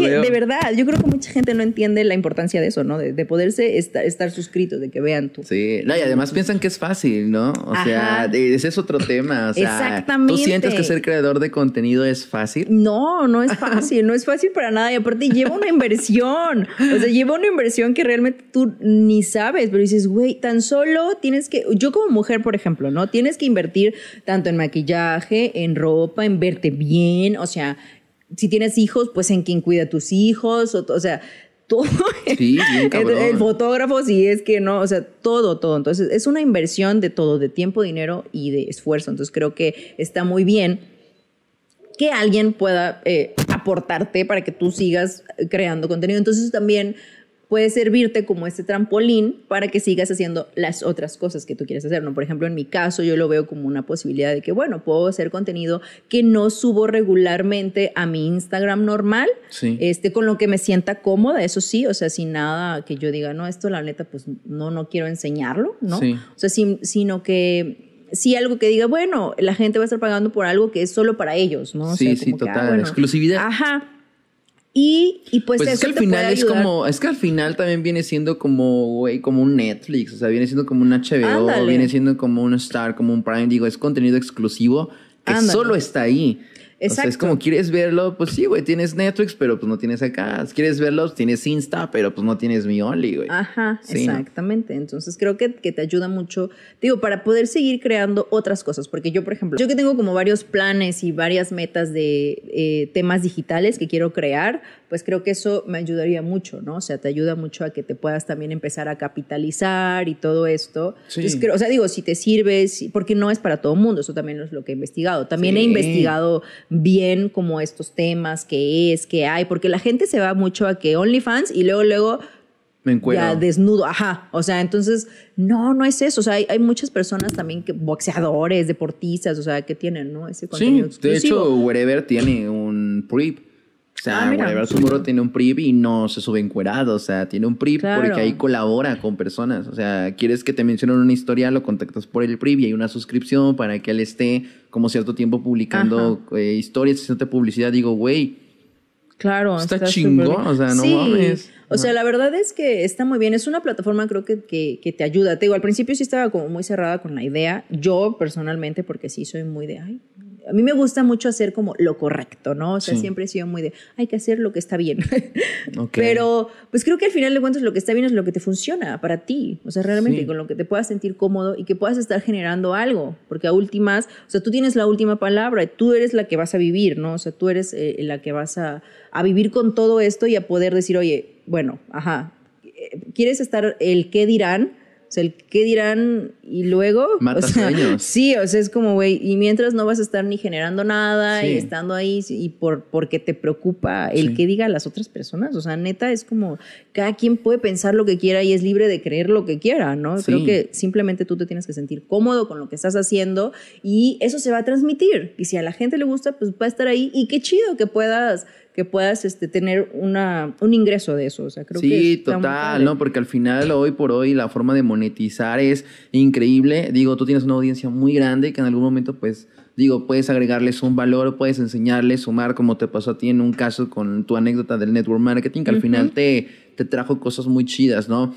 de verdad, yo creo que mucha gente no entiende la importancia de eso, ¿no? De, poderse estar, suscrito, de que vean tú. Sí, y además piensan que es fácil, ¿no? O sea, ese es otro tema. Exactamente. ¿Tú sientes que ser creador de contenido es fácil? No, no es fácil, no es fácil para nada. Y aparte lleva una inversión. O sea, lleva una inversión que realmente tú ni sabes, pero dices, güey, tan solo tienes que, yo como mujer, por ejemplo, ¿no? Tienes que invertir tanto en maquillaje, en ropa, en verte bien, o sea, si tienes hijos, pues en quién cuida tus hijos, o, sea, todo. Sí, bien El, fotógrafo, si es que no, o sea, todo, todo. Entonces, es una inversión de todo, de tiempo, dinero y de esfuerzo. Entonces, creo que está muy bien que alguien pueda eh, aportarte para que tú sigas creando contenido. Entonces, también puede servirte como este trampolín para que sigas haciendo las otras cosas que tú quieres hacer, ¿no? Por ejemplo, en mi caso yo lo veo como una posibilidad de que, bueno, puedo hacer contenido que no subo regularmente a mi Instagram normal, este, con lo que me sienta cómoda, eso sí, o sea, sin nada que yo diga, no, esto la neta, pues no, no quiero enseñarlo, ¿no? O sea, sino que sí algo que diga, bueno, la gente va a estar pagando por algo que es solo para ellos, ¿no? sí, sí, ah, total, exclusividad. Ajá, y, pues, pues, eso es que al final es como, es que al final también viene siendo como, como un Netflix, o sea, viene siendo como un HBO, viene siendo como un Star, como un Prime, digo, es contenido exclusivo que solo está ahí. Exacto. es como quieres verlo, pues sí, güey, tienes Netflix, pero pues no tienes acá. Quieres verlo, pues, tienes Insta, pero pues no tienes mi Only, güey. Ajá, exactamente. Entonces creo que, te ayuda mucho, digo, para poder seguir creando otras cosas. Porque yo, por ejemplo, yo que tengo como varios planes y varias metas de eh, temas digitales que quiero crear, pues creo que eso me ayudaría mucho, ¿no? O sea, te ayuda mucho a que te puedas también empezar a capitalizar y todo esto. Sí. creo, o sea, digo, si te sirves, porque no es para todo el mundo, eso también es lo que he investigado. También he investigado bien como estos temas, qué es, qué hay, porque la gente se va mucho a que OnlyFans y luego, luego... Me encuentro. Ya desnudo, ajá. O sea, entonces, no, no es eso. O sea, hay, muchas personas también que, boxeadores, deportistas, o sea, que tienen, ¿no? Ese contenido. Sí, de hecho, Wherever tiene un PRIP o sea, ah, Sumuro tiene un PRIB y no se sube encuerado. O sea, tiene un PRIB porque ahí colabora con personas. O sea, quieres que te mencionen una historia, lo contactas por el PRIB y hay una suscripción para que él esté como cierto tiempo publicando eh, historias, haciendo publicidad. Digo, güey. Claro, está, chingón. O sea, no mames. O sea, la verdad es que está muy bien. Es una plataforma, creo que, que, te ayuda. Te digo, al principio sí estaba como muy cerrada con la idea. Yo personalmente, porque sí soy muy de, ay, a mí me gusta mucho hacer como lo correcto, ¿no? O sea, siempre he sido muy de, hay que hacer lo que está bien. Pero pues creo que al final de cuentas lo que está bien es lo que te funciona para ti, o sea, realmente con lo que te puedas sentir cómodo y que puedas estar generando algo, porque a últimas, o sea, tú tienes la última palabra y tú eres la que vas a vivir, ¿no? O sea, tú eres eh, la que vas a, a vivir con todo esto y a poder decir, oye, bueno, ajá, eh, ¿quieres estar el qué dirán? O sea, el qué dirán y luego. Sí, o sea, es como, güey, y mientras no vas a estar ni generando nada y estando ahí y por, porque te preocupa el que diga las otras personas. O sea, neta, es como, cada quien puede pensar lo que quiera y es libre de creer lo que quiera, ¿no? Creo que simplemente tú te tienes que sentir cómodo con lo que estás haciendo y eso se va a transmitir. Y si a la gente le gusta, pues va a estar ahí y qué chido que puedas que puedas este, tener una, un ingreso de eso. O sea, creo sí, total, ¿no? Porque al final, hoy por hoy, la forma de monetizar es increíble. Digo, tú tienes una audiencia muy grande que en algún momento, pues, digo, puedes agregarles un valor, puedes enseñarles, sumar, como te pasó a ti en un caso con tu anécdota del network marketing, que al final te trajo cosas muy chidas, ¿no?